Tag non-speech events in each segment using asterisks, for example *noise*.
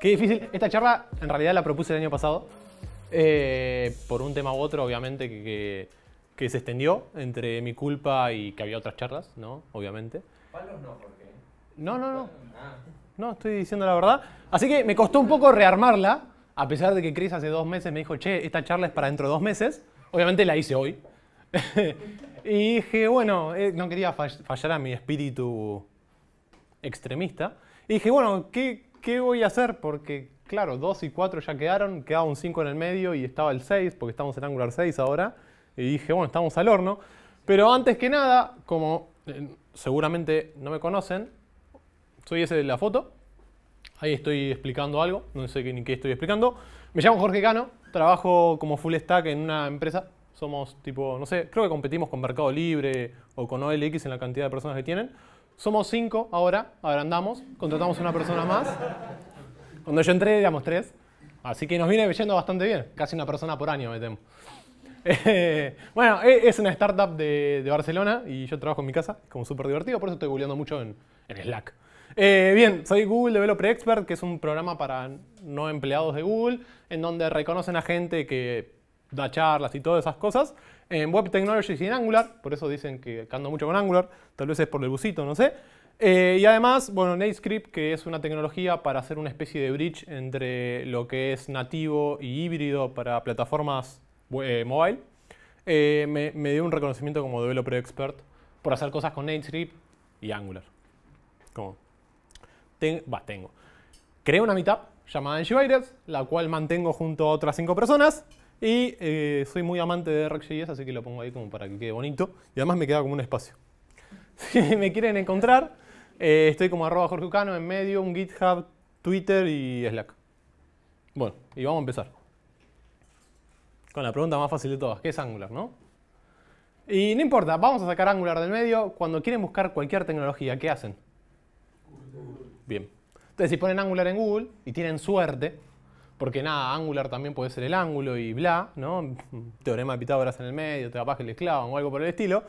Qué difícil. Esta charla en realidad la propuse el año pasado. Eh, por un tema u otro, obviamente, que, se extendió entre mi culpa y que había otras charlas, ¿no? Obviamente. Palos no, porque. No, no, no. Ah. No, estoy diciendo la verdad. Así que me costó un poco rearmarla, a pesar de que Chris hace dos meses me dijo, che, esta charla es para dentro de dos meses. Obviamente la hice hoy. *laughs* y dije, bueno, eh, no quería fallar a mi espíritu extremista. Y dije, bueno, ¿qué, voy a hacer? Porque, claro, 2 y 4 ya quedaron, quedaba un 5 en el medio y estaba el 6, porque estamos en Angular 6 ahora. Y dije, bueno, estamos al horno. Pero antes que nada, como eh, seguramente no me conocen, soy ese de la foto. Ahí estoy explicando algo, no sé ni qué estoy explicando. Me llamo Jorge Cano, trabajo como full stack en una empresa somos tipo, no sé, creo que competimos con Mercado Libre o con OLX en la cantidad de personas que tienen. Somos cinco ahora, agrandamos, contratamos una persona más. Cuando yo entré éramos tres, así que nos viene yendo bastante bien, casi una persona por año, me temo. *laughs* bueno, e-, es una startup de, Barcelona y yo trabajo en mi casa, es como súper divertido, por eso estoy googleando mucho en, en Slack. Eh, bien, soy Google Developer Expert, que es un programa para no empleados de Google, en donde reconocen a gente que da charlas y todas esas cosas. En Web Technologies y en Angular, por eso dicen que ando mucho con Angular, tal vez es por el busito, no sé. Eh, y además, bueno, NateScript, que es una tecnología para hacer una especie de bridge entre lo que es nativo y híbrido para plataformas eh, mobile, eh, me, dio un reconocimiento como developer expert por hacer cosas con NateScript y Angular. Como, va, tengo. Creé una mitad llamada Engivirus, la cual mantengo junto a otras cinco personas. Y eh, soy muy amante de RxJS, así que lo pongo ahí como para que quede bonito. Y además me queda como un espacio. *laughs* Si me quieren encontrar, eh, estoy como arroba Jorge en medio, un GitHub, Twitter y Slack. Bueno, y vamos a empezar. Con la pregunta más fácil de todas, ¿qué es Angular, no? Y no importa, vamos a sacar Angular del medio. Cuando quieren buscar cualquier tecnología, ¿qué hacen? Bien. Entonces, si ponen Angular en Google y tienen suerte, porque nada, angular también puede ser el ángulo y bla, ¿no? *laughs* Teorema de Pitágoras en el medio, te el que o algo por el estilo.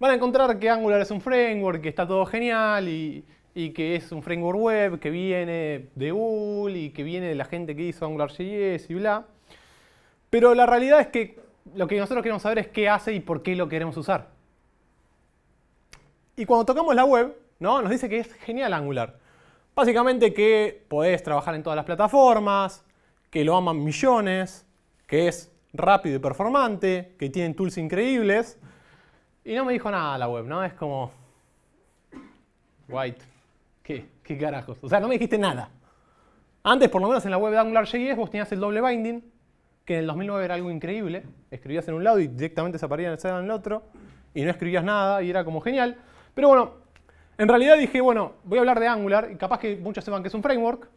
Van a encontrar que Angular es un framework, que está todo genial y, y que es un framework web que viene de Google y que viene de la gente que hizo AngularJS y bla. Pero la realidad es que lo que nosotros queremos saber es qué hace y por qué lo queremos usar. Y cuando tocamos la web, ¿no? nos dice que es genial Angular. Básicamente que podés trabajar en todas las plataformas, que lo aman millones, que es rápido y performante, que tienen tools increíbles. Y no me dijo nada la web, ¿no? Es como, White, ¿qué? ¿Qué carajos? O sea, no me dijiste nada. Antes, por lo menos en la web de AngularJS, vos tenías el doble binding, que en el 2009 era algo increíble. Escribías en un lado y directamente se aparecía en el otro, y no escribías nada, y era como genial. Pero bueno, en realidad dije, bueno, voy a hablar de Angular, y capaz que muchos sepan que es un framework,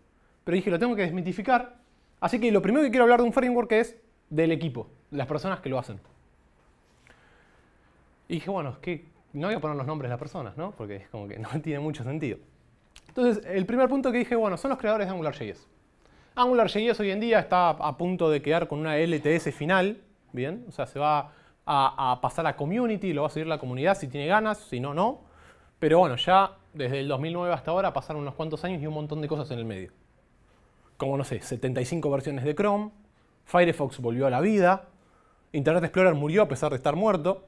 pero dije, lo tengo que desmitificar, Así que lo primero que quiero hablar de un framework es del equipo, las personas que lo hacen. Y dije, bueno, es que no voy a poner los nombres de las personas, ¿no? Porque es como que no *laughs* tiene mucho sentido. Entonces, el primer punto que dije, bueno, son los creadores de AngularJS. AngularJS hoy en día está a punto de quedar con una LTS final, ¿bien? O sea, se va a, a pasar a community, lo va a seguir la comunidad si tiene ganas, si no, no. Pero bueno, ya desde el 2009 hasta ahora pasaron unos cuantos años y un montón de cosas en el medio como no sé, 75 versiones de Chrome, Firefox volvió a la vida, Internet Explorer murió a pesar de estar muerto.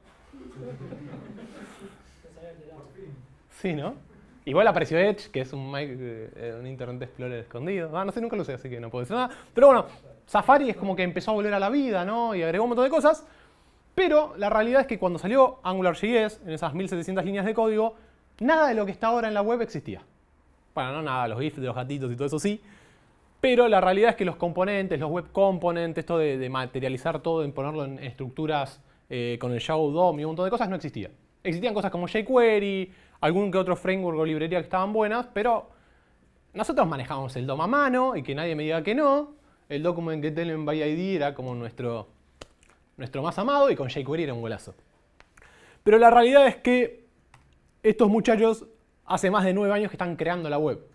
Sí, ¿no? Igual apareció Edge, que es un, eh, Internet Explorer escondido. Ah, no sé, nunca lo sé, así que no puedo decir nada. Pero bueno, Safari es como que empezó a volver a la vida, ¿no? Y agregó un montón de cosas. Pero la realidad es que cuando salió AngularJS, en esas 1700 líneas de código, nada de lo que está ahora en la web existía. Bueno, no nada, los GIFs de los gatitos y todo eso sí, pero la realidad es que los componentes, los web components, esto de, materializar todo, en ponerlo en estructuras eh, con el Shadow DOM y un montón de cosas, no existía. Existían cosas como jQuery, algún que otro framework o librería que estaban buenas, pero nosotros manejábamos el DOM a mano y que nadie me diga que no. El document en by ID era como nuestro, nuestro más amado y con jQuery era un golazo. Pero la realidad es que estos muchachos hace más de nueve años que están creando la web.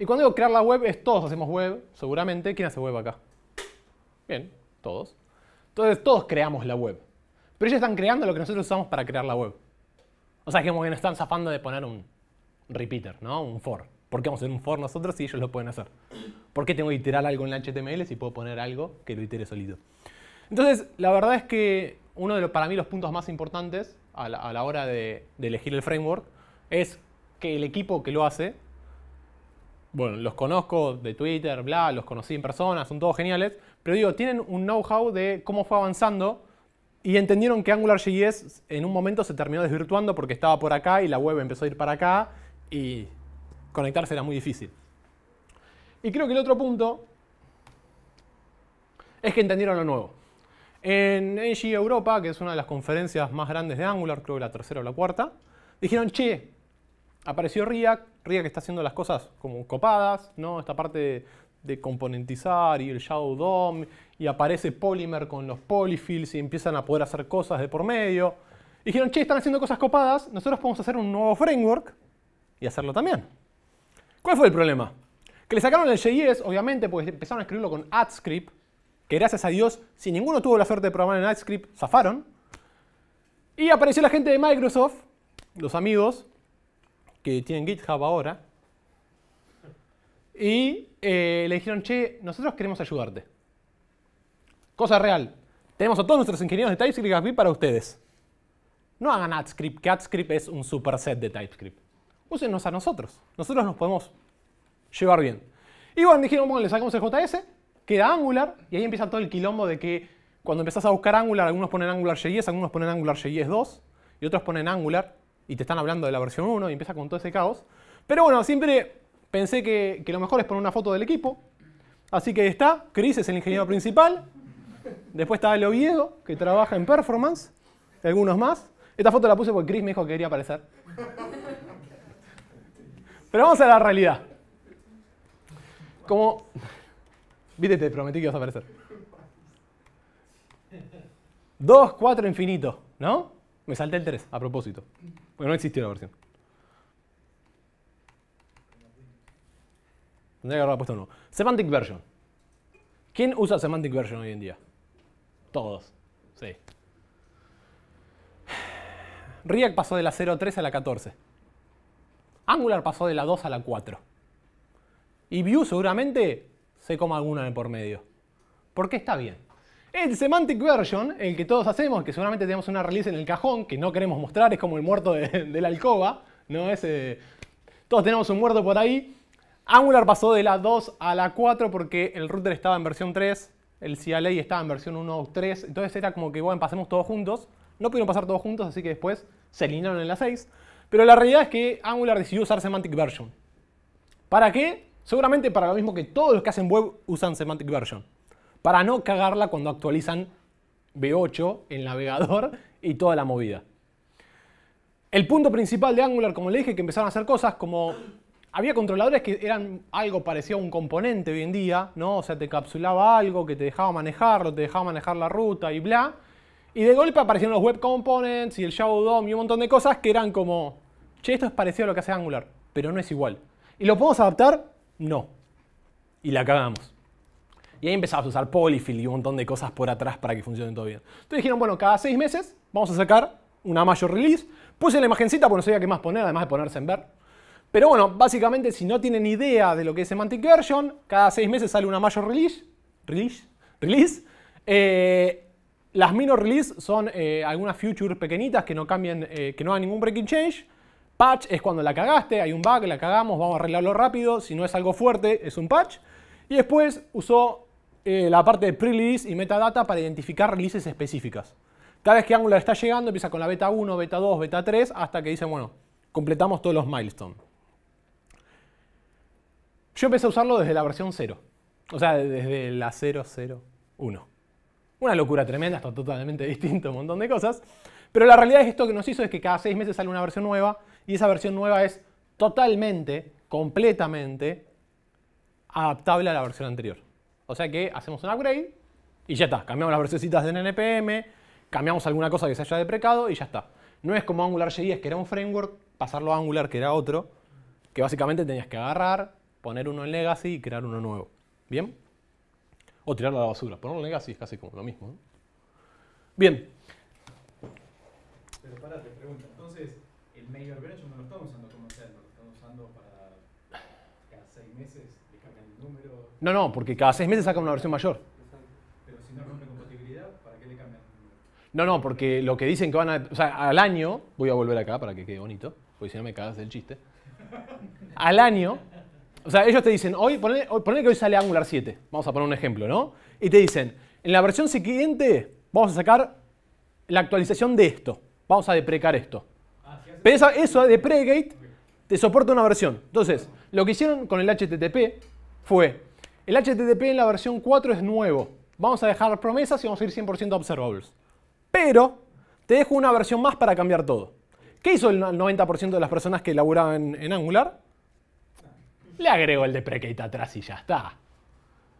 Y cuando digo crear la web, es todos hacemos web, seguramente. ¿Quién hace web acá? Bien, todos. Entonces todos creamos la web. Pero ellos están creando lo que nosotros usamos para crear la web. O sea, que como que nos están zafando de poner un repeater, ¿no? Un for. ¿Por qué vamos a hacer un for nosotros si ellos lo pueden hacer? ¿Por qué tengo que iterar algo en la HTML si puedo poner algo que lo itere solito? Entonces, la verdad es que uno de los, para mí los puntos más importantes a la, hora de elegir el framework es que el equipo que lo hace bueno, los conozco de Twitter, bla, los conocí en persona, son todos geniales, pero digo, tienen un know-how de cómo fue avanzando y entendieron que Angular AngularJS en un momento se terminó desvirtuando porque estaba por acá y la web empezó a ir para acá y conectarse era muy difícil. Y creo que el otro punto es que entendieron lo nuevo. En AG Europa, que es una de las conferencias más grandes de Angular, creo que la tercera o la cuarta, dijeron, che, apareció React, React está haciendo las cosas como copadas, ¿no? Esta parte de, componentizar y el Shadow DOM, y aparece Polymer con los polyfills y empiezan a poder hacer cosas de por medio. Y dijeron, che, están haciendo cosas copadas, nosotros podemos hacer un nuevo framework y hacerlo también. ¿Cuál fue el problema? Que le sacaron el JS, obviamente, porque empezaron a escribirlo con AdScript, que gracias a Dios, si ninguno tuvo la suerte de programar en AdScript, zafaron. Y apareció la gente de Microsoft, los amigos, que tienen GitHub ahora, y eh, le dijeron, che, nosotros queremos ayudarte. Cosa real, tenemos a todos nuestros ingenieros de TypeScript y para ustedes. No hagan AdScript, que AdScript es un superset de TypeScript. Úsenos a nosotros, nosotros nos podemos llevar bien. Y bueno, dijeron, bueno, le sacamos el JS, queda Angular, y ahí empieza todo el quilombo de que cuando empezás a buscar Angular, algunos ponen Angular algunos ponen Angular 2, y otros ponen Angular y te están hablando de la versión 1 y empieza con todo ese caos. Pero bueno, siempre pensé que, lo mejor es poner una foto del equipo. Así que está, Chris es el ingeniero principal. Después está el Oviedo, que trabaja en performance. Algunos más. Esta foto la puse porque Chris me dijo que quería aparecer. Pero vamos a la realidad. Como. Viste, te prometí que ibas a aparecer. 2, 4, infinito, ¿no? Me salté el 3, a propósito. Bueno, no existió la versión. Tendría que haberla puesto no. Semantic version. ¿Quién usa semantic version hoy en día? Todos. Sí. React pasó de la 0.3 a la 14. Angular pasó de la 2 a la 4. Y Vue seguramente se coma alguna de por medio. ¿Por qué está bien. El Semantic Version, el que todos hacemos, que seguramente tenemos una release en el cajón que no queremos mostrar, es como el muerto de, *laughs* la alcoba, ¿no? Eh, todos tenemos un muerto por ahí. Angular pasó de la 2 a la 4 porque el router estaba en versión 3, el CLA estaba en versión 1.3, entonces era como que, bueno, pasemos todos juntos. No pudieron pasar todos juntos, así que después se alinearon en la 6. Pero la realidad es que Angular decidió usar Semantic Version. ¿Para qué? Seguramente para lo mismo que todos los que hacen web usan Semantic Version para no cagarla cuando actualizan V8, el navegador *laughs* y toda la movida. El punto principal de Angular, como le dije, que empezaron a hacer cosas como... Había controladores que eran algo parecido a un componente hoy en día, ¿no? O sea, te encapsulaba algo que te dejaba manejarlo, te dejaba manejar la ruta y bla. Y de golpe aparecieron los Web Components y el Shadow DOM y un montón de cosas que eran como... Che, esto es parecido a lo que hace Angular, pero no es igual. ¿Y lo podemos adaptar? No. Y la cagamos. Y ahí empezabas a usar polyfill y un montón de cosas por atrás para que funcionen todo bien. Entonces dijeron, bueno, cada seis meses vamos a sacar una mayor release. Puse la imagencita porque no sabía qué más poner, además de ponerse en ver. Pero bueno, básicamente si no tienen idea de lo que es Semantic Version, cada seis meses sale una mayor release. ¿Release? ¿Release? Eh, las minor release son eh, algunas features pequeñitas que no cambian, eh, que no hagan ningún breaking change. Patch es cuando la cagaste, hay un bug, la cagamos, vamos a arreglarlo rápido. Si no es algo fuerte, es un patch. Y después usó eh, la parte de pre-release y metadata para identificar releases específicas. Cada vez que Angular está llegando, empieza con la beta 1, beta 2, beta 3, hasta que dicen, bueno, completamos todos los milestones. Yo empecé a usarlo desde la versión 0. O sea, desde la 001. Una locura tremenda, está totalmente *laughs* distinto, un montón de cosas. Pero la realidad es esto que nos hizo es que cada seis meses sale una versión nueva y esa versión nueva es totalmente, completamente adaptable a la versión anterior. O sea que hacemos un upgrade y ya está. Cambiamos las versioncitas de NPM, cambiamos alguna cosa que se haya deprecado y ya está. No es como Angular que era un framework, pasarlo a Angular, que era otro, que básicamente tenías que agarrar, poner uno en Legacy y crear uno nuevo. ¿Bien? O tirarlo a la basura. Ponerlo en Legacy es casi como lo mismo. ¿no? Bien. Pero para, te pregunto, entonces, el Maker no lo estamos usando como server, lo estamos usando para cada seis meses no, no, porque cada seis meses saca una versión mayor. Pero si no rompe compatibilidad, ¿para qué le cambian? No, no, porque lo que dicen que van a. O sea, al año. Voy a volver acá para que quede bonito, porque si no me cagas del chiste. *laughs* Al año. O sea, ellos te dicen, hoy, ponle, que hoy sale Angular 7. Vamos a poner un ejemplo, ¿no? Y te dicen, en la versión siguiente vamos a sacar la actualización de esto. Vamos a deprecar esto. Ah, Pero eso de Pregate te soporta una versión. Entonces, lo que hicieron con el HTTP fue, el HTTP en la versión 4 es nuevo. Vamos a dejar promesas y vamos a ir 100% observables. Pero te dejo una versión más para cambiar todo. ¿Qué hizo el 90% de las personas que laburaban en, Angular? Le agregó el de deprecate atrás y ya está.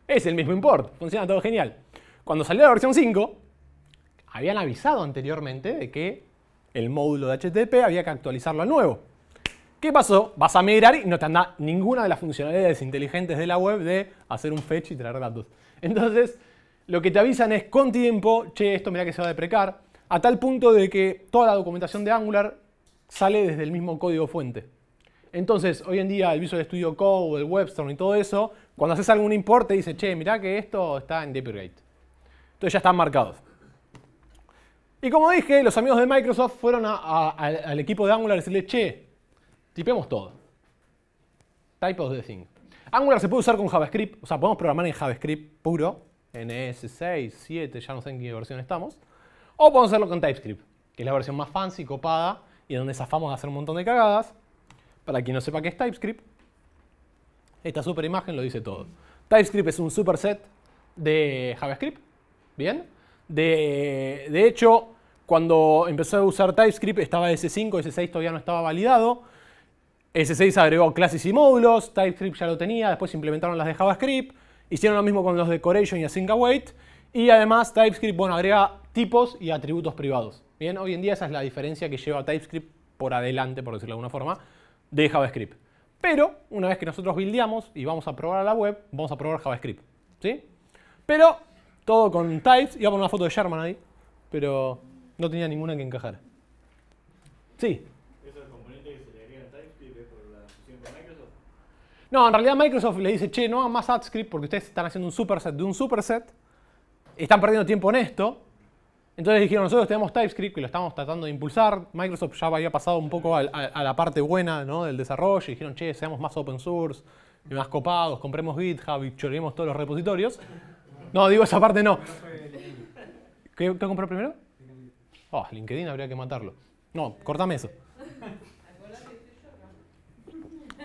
Es el mismo import, funciona todo genial. Cuando salió la versión 5, habían avisado anteriormente de que el módulo de HTTP había que actualizarlo al nuevo. ¿Qué pasó? Vas a migrar y no te anda ninguna de las funcionalidades inteligentes de la web de hacer un fetch y traer datos. Entonces, lo que te avisan es con tiempo, che, esto mira que se va a deprecar, a tal punto de que toda la documentación de Angular sale desde el mismo código fuente. Entonces, hoy en día el Visual Studio Code, el WebStorm y todo eso, cuando haces algún importe, dice, che, mira que esto está en Deprecate. Entonces ya están marcados. Y como dije, los amigos de Microsoft fueron al equipo de Angular a decirle, che, Tipemos todo. Type of the thing. Angular se puede usar con JavaScript, o sea, podemos programar en JavaScript puro, En s 6 7, ya no sé en qué versión estamos. O podemos hacerlo con TypeScript, que es la versión más fancy, copada, y donde zafamos de hacer un montón de cagadas. Para quien no sepa qué es TypeScript, esta super imagen lo dice todo. TypeScript es un superset de JavaScript, ¿bien? De, de hecho, cuando empezó a usar TypeScript estaba S5, S6 todavía no estaba validado, S6 agregó clases y módulos, TypeScript ya lo tenía, después implementaron las de JavaScript, hicieron lo mismo con los de y y await y además TypeScript bueno, agrega tipos y atributos privados. Bien, hoy en día esa es la diferencia que lleva TypeScript por adelante, por decirlo de alguna forma, de JavaScript. Pero una vez que nosotros buildeamos y vamos a probar a la web, vamos a probar JavaScript. ¿sí? Pero todo con types, iba a poner una foto de Sherman ahí, pero no tenía ninguna que encajar. Sí. No, en realidad Microsoft le dice, che, no hagan más AdScript porque ustedes están haciendo un superset de un superset, están perdiendo tiempo en esto. Entonces dijeron, nosotros tenemos TypeScript y lo estamos tratando de impulsar. Microsoft ya había pasado un poco a, la parte buena ¿no? del desarrollo y dijeron, che, seamos más open source, y más copados, compremos GitHub y choreemos todos los repositorios. No, digo esa parte no. ¿Qué, qué compró primero? Oh, LinkedIn habría que matarlo. No, cortame eso.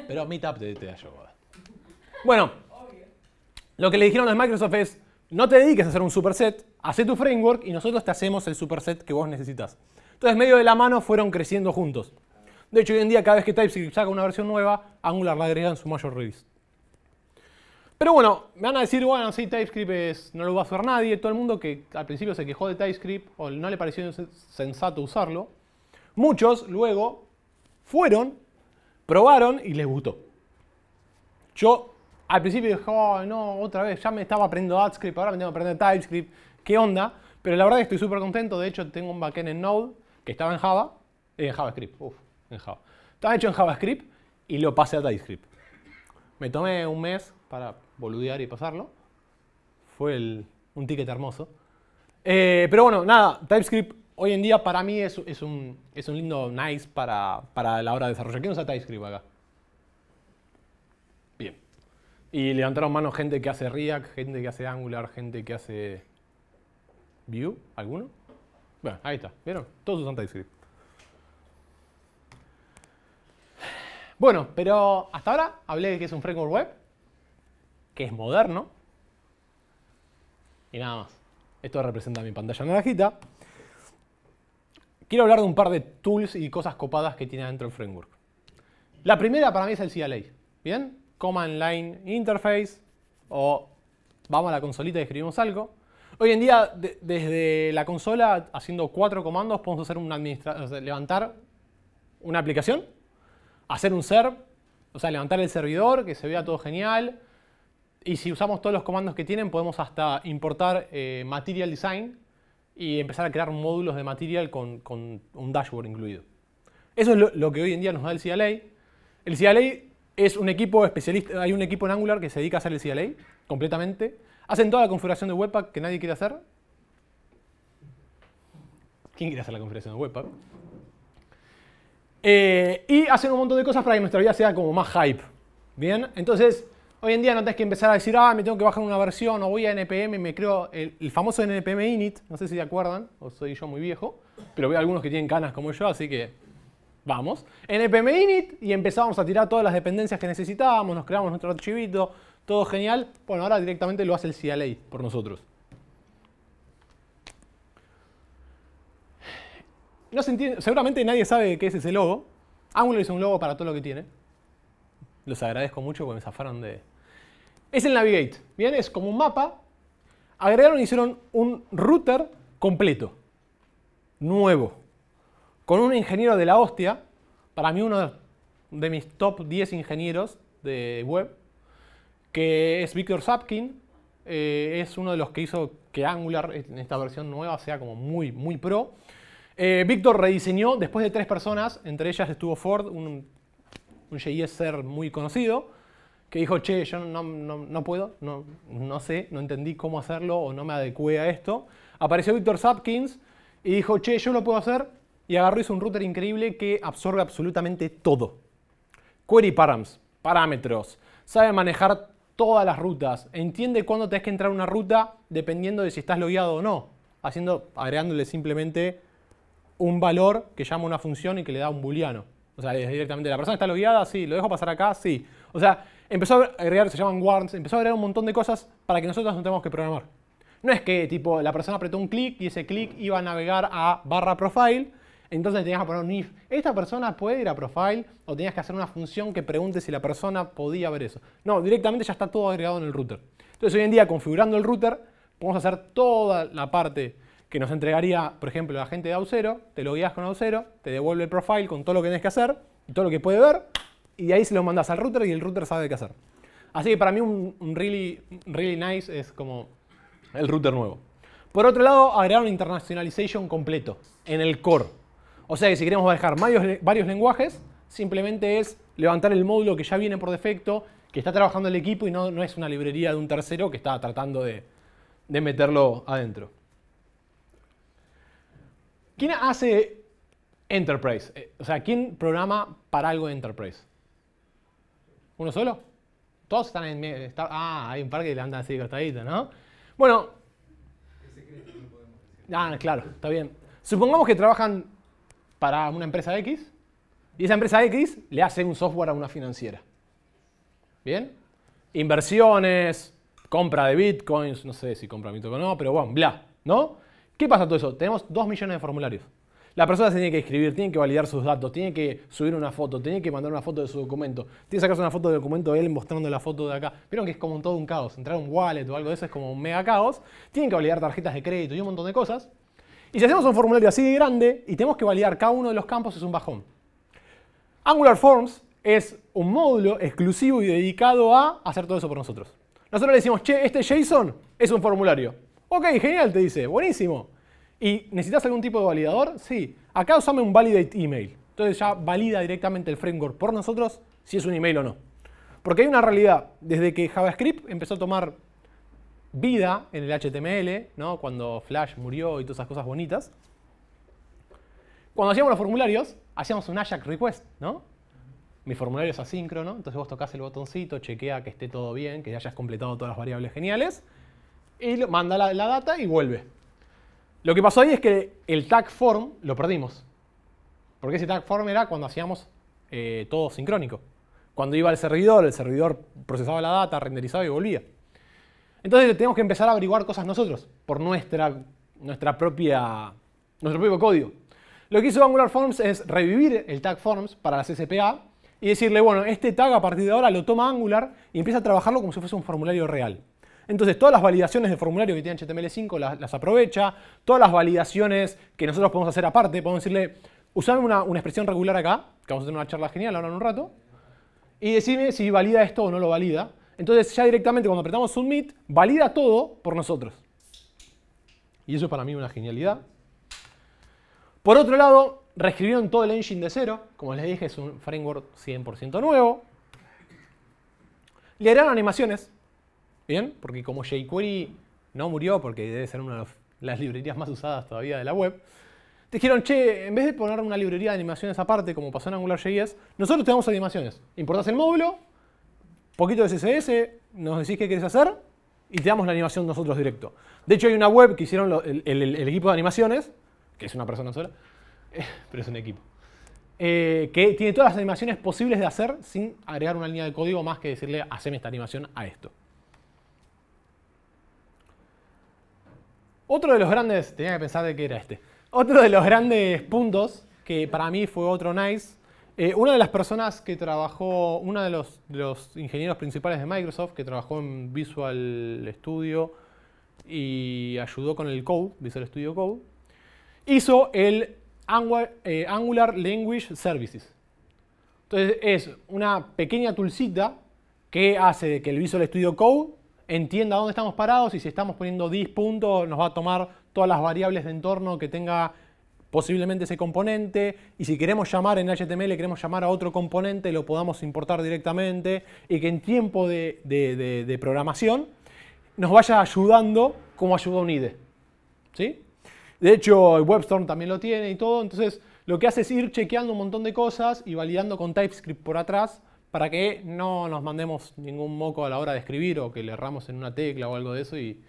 Pero Meetup te, te da Bueno, lo que le dijeron a Microsoft es, no te dediques a hacer un superset, hace tu framework y nosotros te hacemos el superset que vos necesitas. Entonces, medio de la mano fueron creciendo juntos. De hecho, hoy en día, cada vez que TypeScript saca una versión nueva, Angular la agrega en su mayor release. Pero bueno, me van a decir, bueno, sí, TypeScript es, no lo va a hacer nadie. Todo el mundo que al principio se quejó de TypeScript o no le pareció sensato usarlo, muchos luego fueron probaron y les gustó. Yo al principio dije, oh, no, otra vez, ya me estaba aprendiendo AdScript, ahora me tengo que aprender TypeScript, ¿qué onda? Pero la verdad que estoy súper contento, de hecho tengo un backend en Node que estaba en Java, eh, en JavaScript, uff, en Java. Estaba hecho en JavaScript y lo pasé a TypeScript. Me tomé un mes para boludear y pasarlo. Fue un ticket hermoso. Eh, pero bueno, nada, TypeScript hoy en día para mí es, es, un, lindo nice para, la hora de desarrollar. ¿Quién usa TypeScript acá? Bien. Y levantaron manos gente que hace React, gente que hace Angular, gente que hace Vue, ¿alguno? Bueno, ahí está, ¿vieron? Todos usan TypeScript. Bueno, pero hasta ahora hablé de que es un framework web, que es moderno, y nada más. Esto representa mi pantalla naranjita quiero hablar de un par de tools y cosas copadas que tiene dentro el framework. La primera para mí es el CLA. ¿Bien? Command Line Interface o vamos a la consolita y escribimos algo. Hoy en día, desde la consola, haciendo cuatro comandos, podemos hacer levantar una aplicación, hacer un serve, o sea, levantar el servidor, que se vea todo genial. Y si usamos todos los comandos que tienen, podemos hasta importar eh, Material Design, y empezar a crear módulos de material con, un dashboard incluido. Eso es lo, que hoy en día nos da el CLA. El CLA es un equipo especialista, hay un equipo en Angular que se dedica a hacer el CLA completamente. Hacen toda la configuración de Webpack que nadie quiere hacer. ¿Quién quiere hacer la configuración de Webpack? Eh, y hacen un montón de cosas para que nuestra vida sea como más hype. Bien, entonces Hoy en día no tenés que empezar a decir, ah, me tengo que bajar una versión o voy a NPM, me creo el, famoso NPM init, no sé si se acuerdan, o soy yo muy viejo, pero veo algunos que tienen canas como yo, así que vamos. NPM init y empezamos a tirar todas las dependencias que necesitábamos, nos creamos nuestro archivito, todo genial. Bueno, ahora directamente lo hace el CLA por nosotros. No seguramente nadie sabe qué es ese logo. Angular hizo un logo para todo lo que tiene. Los agradezco mucho porque me zafaron de, es el Navigate. Bien, es como un mapa. Agregaron y hicieron un router completo, nuevo, con un ingeniero de la hostia, para mí uno de mis top 10 ingenieros de web, que es Víctor Sapkin, eh, es uno de los que hizo que Angular en esta versión nueva sea como muy, muy pro. Eh, Víctor rediseñó después de tres personas, entre ellas estuvo Ford, un, un JSR muy conocido, que dijo, che, yo no, puedo, no, no, sé, no entendí cómo hacerlo o no me adecué a esto. Apareció Víctor Sapkins y dijo, che, yo lo puedo hacer. Y agarró hizo un router increíble que absorbe absolutamente todo. Query params, parámetros, sabe manejar todas las rutas, entiende cuándo tenés que entrar a una ruta dependiendo de si estás logueado o no, haciendo, agregándole simplemente un valor que llama una función y que le da un booleano. O sea, directamente la persona está logueada, sí, lo dejo pasar acá, sí. O sea, empezó a agregar, se llaman warns, empezó a agregar un montón de cosas para que nosotros no tengamos que programar. No es que tipo la persona apretó un clic y ese clic iba a navegar a barra profile, entonces tenías que poner un if. Esta persona puede ir a profile o tenías que hacer una función que pregunte si la persona podía ver eso. No, directamente ya está todo agregado en el router. Entonces hoy en día configurando el router podemos hacer toda la parte que nos entregaría, por ejemplo, la gente de ausero, 0 te lo guías con Auth0, te devuelve el profile con todo lo que tenés que hacer y todo lo que puede ver y ahí se lo mandas al router y el router sabe qué hacer. Así que para mí un, really, really nice es como el router nuevo. Por otro lado, agregaron internationalization completo en el core. O sea que si queremos dejar varios, lenguajes, simplemente es levantar el módulo que ya viene por defecto, que está trabajando el equipo y no, no es una librería de un tercero que está tratando de, de meterlo adentro. ¿Quién hace Enterprise? Eh, o sea, ¿quién programa para algo de Enterprise? ¿Uno solo? Todos están en... ah, hay un par que le andan así de ¿no? Bueno... Ah, claro, está bien. Supongamos que trabajan para una empresa X y esa empresa X le hace un software a una financiera. ¿Bien? Inversiones, compra de bitcoins, no sé si compra bitcoin o no, pero bueno, bla, ¿no? ¿Qué pasa todo eso? Tenemos dos millones de formularios. La persona se tiene que escribir, tiene que validar sus datos, tiene que subir una foto, tiene que mandar una foto de su documento, tiene que sacarse una foto del documento de él mostrando la foto de acá. Pero que es como todo un caos. Entrar un wallet o algo de eso es como un mega caos. Tienen que validar tarjetas de crédito y un montón de cosas. Y si hacemos un formulario así de grande y tenemos que validar cada uno de los campos, es un bajón. Angular Forms es un módulo exclusivo y dedicado a hacer todo eso por nosotros. Nosotros le decimos, che, este JSON es un formulario. Ok, genial, te dice, buenísimo. ¿Y necesitas algún tipo de validador? Sí. Acá usame un validate email. Entonces ya valida directamente el framework por nosotros si es un email o no. Porque hay una realidad. Desde que JavaScript empezó a tomar vida en el HTML, cuando Flash murió y todas esas cosas bonitas, cuando hacíamos los formularios, hacíamos un AJAX request, ¿no? Mi formulario es asíncrono, entonces vos tocas el botoncito, chequea que esté todo bien, que hayas completado todas las variables geniales, y manda la data y vuelve. Lo que pasó ahí es que el tag form lo perdimos. Porque ese tag form era cuando hacíamos eh, todo sincrónico. Cuando iba al servidor, el servidor procesaba la data, renderizaba y volvía. Entonces tenemos que empezar a averiguar cosas nosotros, por nuestra, nuestra propia, nuestro propio código. Lo que hizo Angular Forms es revivir el tag forms para las SPA y decirle, bueno, este tag a partir de ahora lo toma Angular y empieza a trabajarlo como si fuese un formulario real. Entonces, todas las validaciones de formulario que tiene HTML5 las, aprovecha, todas las validaciones que nosotros podemos hacer aparte, podemos decirle, usame una, expresión regular acá, que vamos a tener una charla genial ahora en un rato, y decime si valida esto o no lo valida. Entonces, ya directamente cuando apretamos Submit, valida todo por nosotros. Y eso es para mí una genialidad. Por otro lado, reescribieron todo el engine de cero. Como les dije, es un framework 100% nuevo. Le agregaron animaciones. ¿Bien? Porque como jQuery no murió, porque debe ser una de las librerías más usadas todavía de la web, te dijeron, che, en vez de poner una librería de animaciones aparte, como pasó en AngularJS, nosotros te damos animaciones. Importás el módulo, poquito de CSS, nos decís qué querés hacer y te damos la animación nosotros directo. De hecho, hay una web que hicieron el, equipo de animaciones, que es una persona sola, *laughs* pero es un equipo, eh, que tiene todas las animaciones posibles de hacer sin agregar una línea de código más que decirle, haceme esta animación a esto. Otro de los grandes, tenía que pensar de qué era este. Otro de los grandes puntos que para mí fue otro nice. Eh, una de las personas que trabajó, uno de los, ingenieros principales de Microsoft, que trabajó en Visual Studio y ayudó con el code, Visual Studio Code, hizo el eh, Angular, Language Services. Entonces es una pequeña toolcita que hace que el Visual Studio Code entienda dónde estamos parados y si estamos poniendo 10 puntos nos va a tomar todas las variables de entorno que tenga posiblemente ese componente y si queremos llamar en HTML, queremos llamar a otro componente, lo podamos importar directamente y que en tiempo de, programación nos vaya ayudando como ayuda un IDE. ¿Sí? De hecho, WebStorm también lo tiene y todo, entonces lo que hace es ir chequeando un montón de cosas y validando con TypeScript por atrás para que no nos mandemos ningún moco a la hora de escribir o que le erramos en una tecla o algo de eso y,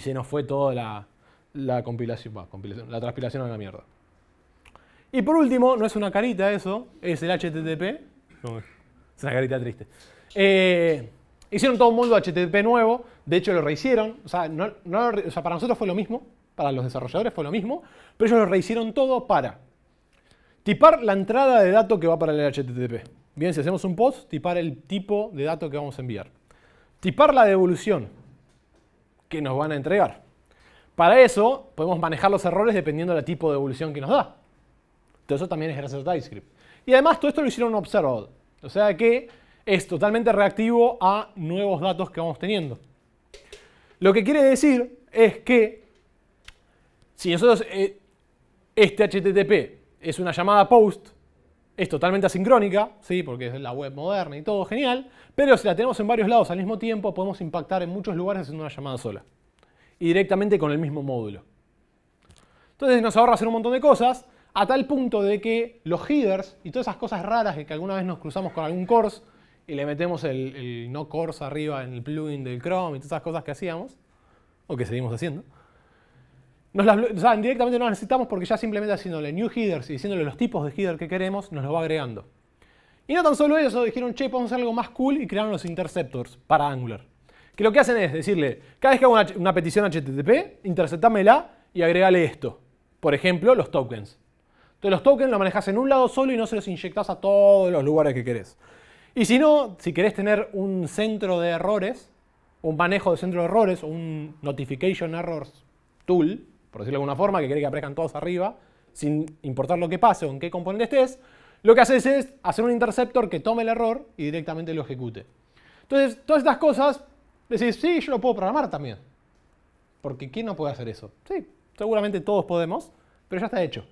se nos fue toda la, compilación, la transpilación a la mierda. Y por último, no es una carita eso, es el HTTP. es una carita triste. Eh, hicieron todo un mundo HTTP nuevo, de hecho lo rehicieron, o sea, o sea, para nosotros fue lo mismo, para los desarrolladores fue lo mismo, pero ellos lo rehicieron todo para tipar la entrada de datos que va para el HTTP. Bien, si hacemos un post, tipar el tipo de dato que vamos a enviar. Tipar la devolución que nos van a entregar. Para eso podemos manejar los errores dependiendo del tipo de devolución que nos da. Todo eso también es gracias a TypeScript. Y además todo esto lo hicieron observable. O sea que es totalmente reactivo a nuevos datos que vamos teniendo. Lo que quiere decir es que si nosotros, eh, este HTTP es una llamada POST, es totalmente asincrónica, ¿sí? porque es la web moderna y todo, genial, pero si la tenemos en varios lados al mismo tiempo, podemos impactar en muchos lugares haciendo una llamada sola. Y directamente con el mismo módulo. Entonces nos ahorra hacer un montón de cosas, a tal punto de que los headers y todas esas cosas raras que alguna vez nos cruzamos con algún course y le metemos el, no course arriba en el plugin del Chrome y todas esas cosas que hacíamos, o que seguimos haciendo, directamente no las necesitamos porque ya simplemente haciéndole new headers y diciéndole los tipos de header que queremos, nos los va agregando. Y no tan solo eso, dijeron, che, podemos hacer algo más cool y crearon los interceptors para Angular. Que lo que hacen es decirle, cada vez que hago una, petición HTTP, interceptámela y agregale esto. Por ejemplo, los tokens. Entonces los tokens los manejas en un lado solo y no se los inyectas a todos los lugares que querés. Y si no, si querés tener un centro de errores, un manejo de centro de errores, o un notification errors tool, por decirlo de alguna forma, que quiere que aparezcan todos arriba, sin importar lo que pase o en qué componente estés, lo que haces es hacer un interceptor que tome el error y directamente lo ejecute. Entonces, todas estas cosas, decís, sí, yo lo puedo programar también. Porque ¿quién no puede hacer eso? Sí, seguramente todos podemos, pero ya está hecho.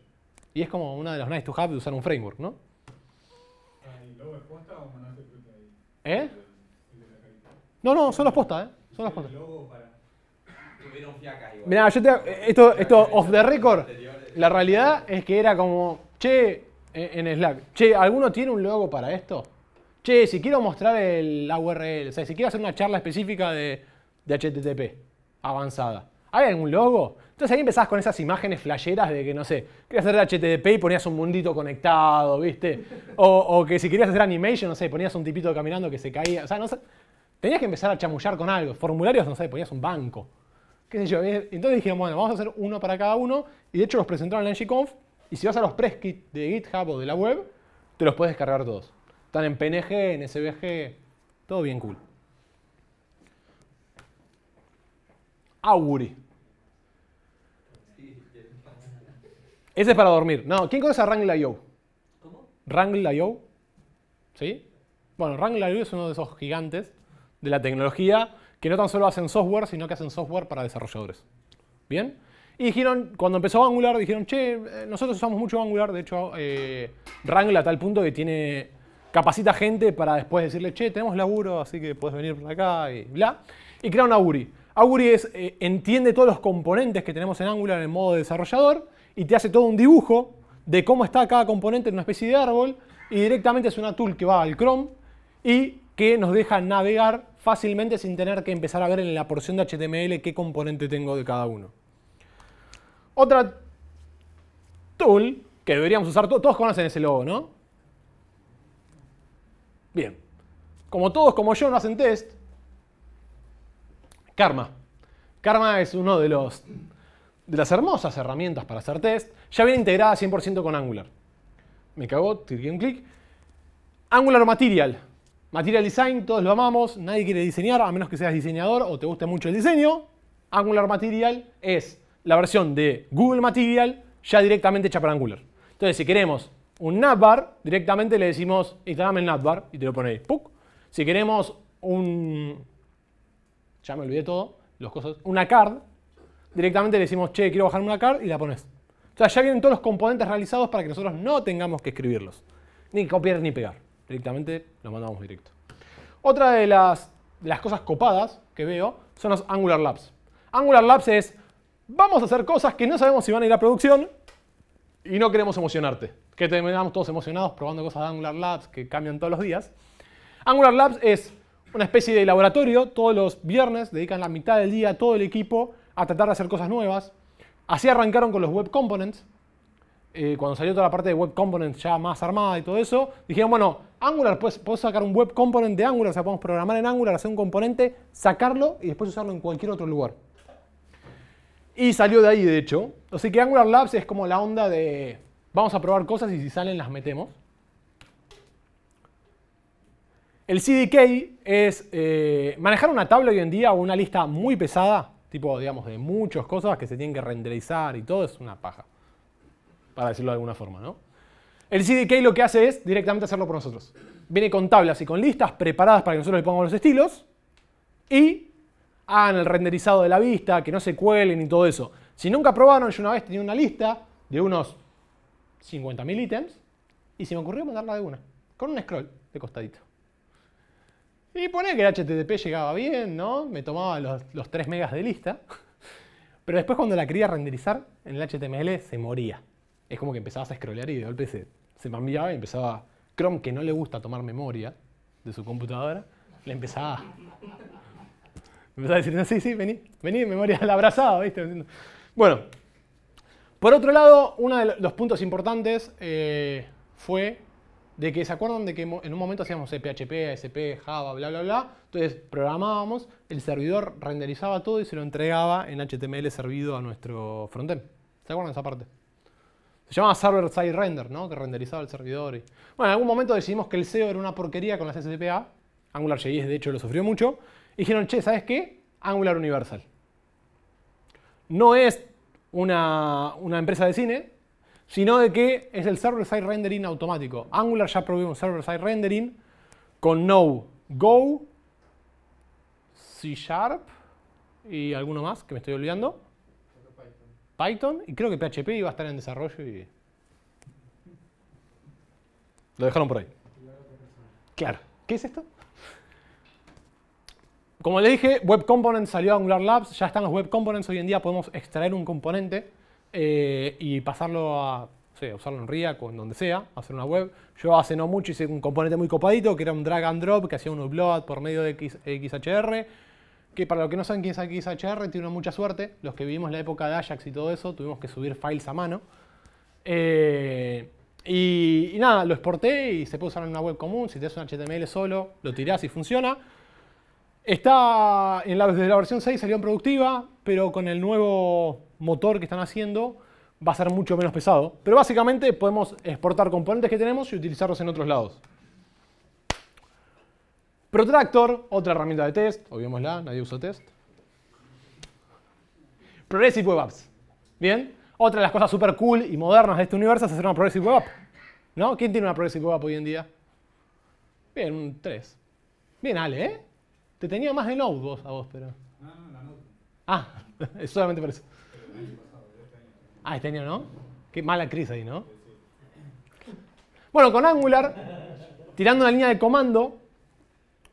Y es como una de las nice to have de usar un framework, ¿no? ¿Eh? No, no, son las postas, ¿eh? Son las postas. Eh, esto, off the record. La realidad es que era como, che, eh, en Slack, che, ¿alguno tiene un logo para esto? Che, si quiero mostrar el, URL, o sea, si quiero hacer una charla específica de, HTTP avanzada, ¿hay algún logo? Entonces ahí empezás con esas imágenes flasheras de que, no sé, querías hacer HTTP y ponías un mundito conectado, ¿viste? O, o, que si querías hacer animation, no sé, ponías un tipito caminando que se caía. O sea, no sé, tenías que empezar a chamullar con algo. Formularios, no sé, ponías un banco. Entonces dijimos, bueno, vamos a hacer uno para cada uno, y de hecho los presentaron en la y si vas a los presskits de GitHub o de la web, te los puedes descargar todos. Están en PNG, en SVG, todo bien cool. Auguri. Ese es para dormir. No, ¿quién conoce a Rangle.io? ¿Cómo? ¿Sí? Bueno, Rangle.io es uno de esos gigantes de la tecnología que no tan solo hacen software, sino que hacen software para desarrolladores. ¿Bien? Y dijeron, cuando empezó Angular, dijeron, che, eh, nosotros usamos mucho Angular, de hecho, eh, a tal punto que tiene capacita gente para después decirle, che, tenemos laburo, así que puedes venir por acá y bla. Y crearon Auguri. Auguri es, eh, entiende todos los componentes que tenemos en Angular en modo de desarrollador y te hace todo un dibujo de cómo está cada componente en una especie de árbol y directamente es una tool que va al Chrome y que nos deja navegar fácilmente sin tener que empezar a ver en la porción de HTML qué componente tengo de cada uno. Otra tool que deberíamos usar, todos conocen ese logo, ¿no? Bien. Como todos, como yo, no hacen test. Karma. Karma es uno de los de las hermosas herramientas para hacer test, ya viene integrada 100% con Angular. Me cago, tiré un clic. Angular Material, Material Design, todos lo amamos, nadie quiere diseñar a menos que seas diseñador o te guste mucho el diseño. Angular Material es la versión de Google Material ya directamente hecha para Angular. Entonces, si queremos un navbar, directamente le decimos instalame el navbar y te lo pone ahí. Si queremos un... ya me olvidé todo, los cosas, una card, directamente le decimos, che, quiero bajarme una card y la pones. O sea, ya vienen todos los componentes realizados para que nosotros no tengamos que escribirlos. Ni copiar ni pegar directamente lo mandamos directo. Otra de las, cosas copadas que veo son los Angular Labs. Angular Labs es, vamos a hacer cosas que no sabemos si van a ir a producción y no queremos emocionarte. Que te terminamos todos emocionados probando cosas de Angular Labs que cambian todos los días. Angular Labs es una especie de laboratorio. Todos los viernes dedican la mitad del día todo el equipo a tratar de hacer cosas nuevas. Así arrancaron con los Web Components. Eh, cuando salió toda la parte de Web Components ya más armada y todo eso, dijeron, bueno, Angular, pues puedo sacar un web component de Angular, o sea, podemos programar en Angular, hacer un componente, sacarlo y después usarlo en cualquier otro lugar. Y salió de ahí, de hecho. O sea que Angular Labs es como la onda de vamos a probar cosas y si salen las metemos. El CDK es eh, manejar una tabla hoy en día o una lista muy pesada, tipo, digamos, de muchas cosas que se tienen que renderizar y todo, es una paja, para decirlo de alguna forma, ¿no? El CDK lo que hace es directamente hacerlo por nosotros. Viene con tablas y con listas preparadas para que nosotros le pongamos los estilos y hagan el renderizado de la vista, que no se cuelen y todo eso. Si nunca probaron, yo una vez tenía una lista de unos 50.000 ítems y se me ocurrió mandarla de una, con un scroll de costadito. Y pone que el HTTP llegaba bien, ¿no? Me tomaba los, 3 megas de lista. *laughs* Pero después cuando la quería renderizar, en el HTML se moría. Es como que empezabas a scrollear y de golpe PC se cambiaba y empezaba. Chrome, que no le gusta tomar memoria de su computadora, le empezaba. a decir, no, sí, sí, vení, vení, memoria la abrazaba, ¿viste? Bueno, por otro lado, uno de los puntos importantes eh, fue de que se acuerdan de que en un momento hacíamos PHP, ASP, Java, bla, bla, bla. Entonces programábamos, el servidor renderizaba todo y se lo entregaba en HTML servido a nuestro frontend. ¿Se acuerdan de esa parte? Se llamaba Server Side Render, ¿no? Que renderizaba el servidor. Y... Bueno, en algún momento decidimos que el SEO era una porquería con las SSPA. AngularJS, de hecho, lo sufrió mucho. Y dijeron, che, ¿sabes qué? Angular Universal. No es una, empresa de cine, sino de que es el server-side rendering automático. Angular ya probó un server-side rendering con No, Go, C Sharp y alguno más que me estoy olvidando. Python y creo que PHP iba a estar en desarrollo y lo dejaron por ahí. Claro. ¿Qué es esto? Como le dije, Web Components salió a Angular Labs, ya están los Web Components, hoy en día podemos extraer un componente eh, y pasarlo a, usarlo en React o en donde sea, hacer una web. Yo hace no mucho hice un componente muy copadito, que era un drag and drop, que hacía un upload por medio de XHR, que para los que no saben quién es aquí HR, una mucha suerte. Los que vivimos la época de Ajax y todo eso, tuvimos que subir files a mano. Eh, y, nada, lo exporté y se puede usar en una web común. Si te es un HTML solo, lo tirás y funciona. Está en la, desde la versión 6 salió en productiva, pero con el nuevo motor que están haciendo va a ser mucho menos pesado. Pero básicamente podemos exportar componentes que tenemos y utilizarlos en otros lados. Protractor, otra herramienta de test, obviémosla, nadie usa test. Progressive Web Apps. ¿Bien? Otra de las cosas súper cool y modernas de este universo es hacer una Progressive Web App. ¿No? ¿Quién tiene una Progressive Web App hoy en día? Bien, un 3. Bien, Ale, ¿eh? Te tenía más de Node vos, a vos, pero... No, no, la Node. Ah, *laughs* solamente por eso. Ah, este año no. Qué mala crisis ahí, ¿no? Bueno, con Angular, tirando una línea de comando,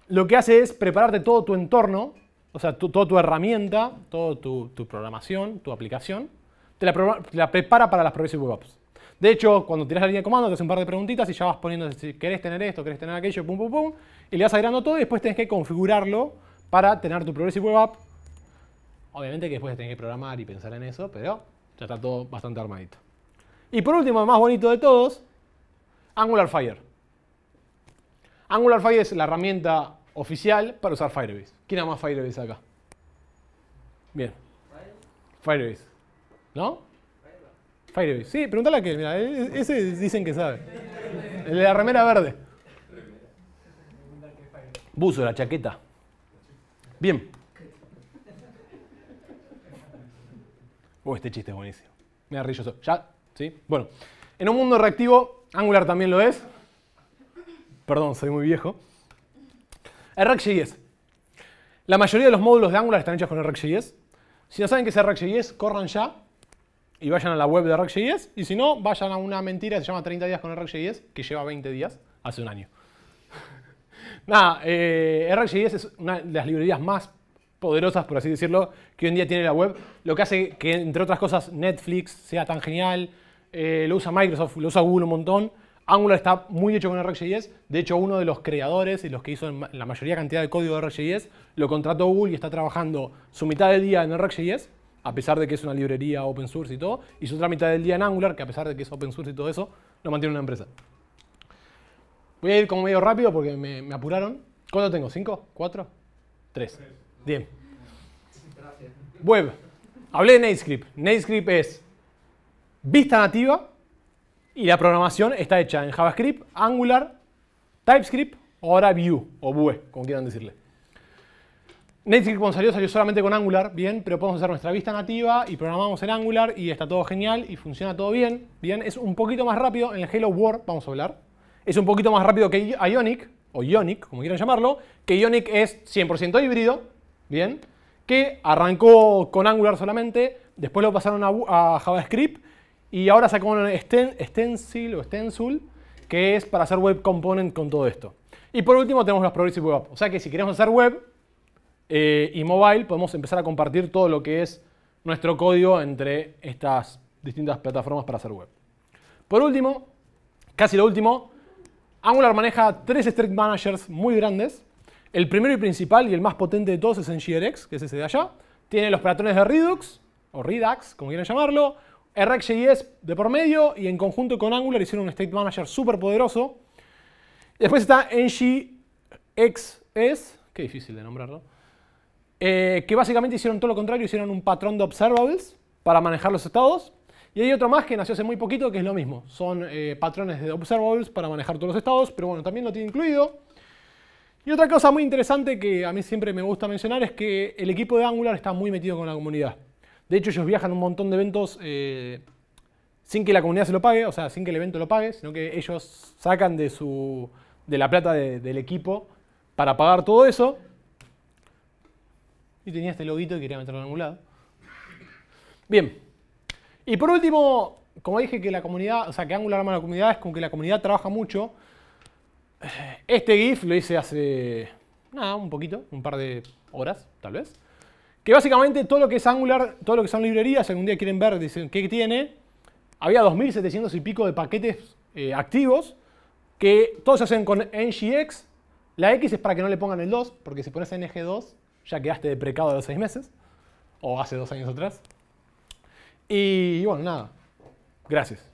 lo que hace es prepararte todo tu entorno, o sea, toda tu herramienta, toda tu, programación, tu aplicación, te la, prepara para las Progressive Web Apps. De hecho, cuando tiras la línea de comando, te hace un par de preguntitas y ya vas poniendo si querés tener esto, querés tener aquello, pum, pum, pum, y le vas agregando todo y después tenés que configurarlo para tener tu Progressive Web App. Obviamente que después tenés que programar y pensar en eso, pero ya está todo bastante armadito. Y por último, más bonito de todos, Angular Fire. Angular Fire es la herramienta oficial para usar Firebase. ¿Quién ama Firebase acá? Bien. Firebase. ¿No? Firebase. Sí, pregúntale a que, e-, e-, ese dicen que sabe. El de la remera verde. Buzo, la chaqueta. Bien. Oh, este chiste es buenísimo. Me rilloso. ¿Ya? ¿Sí? Bueno, en un mundo reactivo, Angular también lo es. Perdón, soy muy viejo. RxJS. La mayoría de los módulos de Angular están hechos con RxJS. Si no saben qué es RxJS, corran ya y vayan a la web de RxJS. Y si no, vayan a una mentira que se llama 30 días con RxJS, que lleva 20 días, hace un año. *laughs* Nada, eh, RxJS es una de las librerías más poderosas, por así decirlo, que hoy en día tiene la web. Lo que hace que, entre otras cosas, Netflix sea tan genial, eh, lo usa Microsoft, lo usa Google un montón. Angular está muy hecho con RxJS. De hecho, uno de los creadores y los que hizo la mayoría cantidad de código de RxJS lo contrató Google y está trabajando su mitad del día en RxJS, a pesar de que es una librería open source y todo, y su otra mitad del día en Angular, que a pesar de que es open source y todo eso, lo mantiene una empresa. Voy a ir como medio rápido porque me, apuraron. ¿Cuánto tengo? ¿Cinco? ¿Cuatro? ¿Tres? Bien. Web. Hablé de Nadescript. Nadescript es vista nativa y la programación está hecha en JavaScript, Angular, TypeScript, o ahora Vue, o Vue, como quieran decirle. Netscript, cuando salió, salió solamente con Angular, bien, pero podemos hacer nuestra vista nativa y programamos en Angular y está todo genial y funciona todo bien, bien. Es un poquito más rápido, en el Halo World, vamos a hablar, es un poquito más rápido que Ionic, o Ionic, como quieran llamarlo, que Ionic es 100% híbrido, bien, que arrancó con Angular solamente, después lo pasaron a, a JavaScript y ahora sacamos un Stencil o Stencil, que es para hacer web component con todo esto. Y por último tenemos los Progressive Web App. O sea que si queremos hacer web eh, y mobile, podemos empezar a compartir todo lo que es nuestro código entre estas distintas plataformas para hacer web. Por último, casi lo último, Angular maneja tres Strict Managers muy grandes. El primero y principal y el más potente de todos es en GRX, que es ese de allá. Tiene los patrones de Redux, o Redux, como quieran llamarlo, RxJS e de por medio y en conjunto con Angular hicieron un state manager súper poderoso. Después está NGXS, e qué difícil de nombrarlo, eh, que básicamente hicieron todo lo contrario, hicieron un patrón de observables para manejar los estados. Y hay otro más que nació hace muy poquito que es lo mismo. Son eh, patrones de observables para manejar todos los estados, pero bueno, también lo tiene incluido. Y otra cosa muy interesante que a mí siempre me gusta mencionar es que el equipo de Angular está muy metido con la comunidad. De hecho, ellos viajan a un montón de eventos eh, sin que la comunidad se lo pague, o sea, sin que el evento lo pague, sino que ellos sacan de, su, de la plata del equipo para pagar todo eso. Y tenía este loguito y quería meterlo en algún lado. Bien. Y por último, como dije que la comunidad, o sea, que Angular arma la comunidad, es con que la comunidad trabaja mucho. Este GIF lo hice hace, nada, un poquito, un par de horas, tal vez. Que básicamente todo lo que es Angular, todo lo que son librerías, algún día quieren ver, dicen qué tiene, había 2.700 y pico de paquetes eh, activos, que todos se hacen con NGX. La X es para que no le pongan el 2, porque si pones NG2 ya quedaste deprecado de los 6 meses, o hace dos años atrás. Y bueno, nada. Gracias.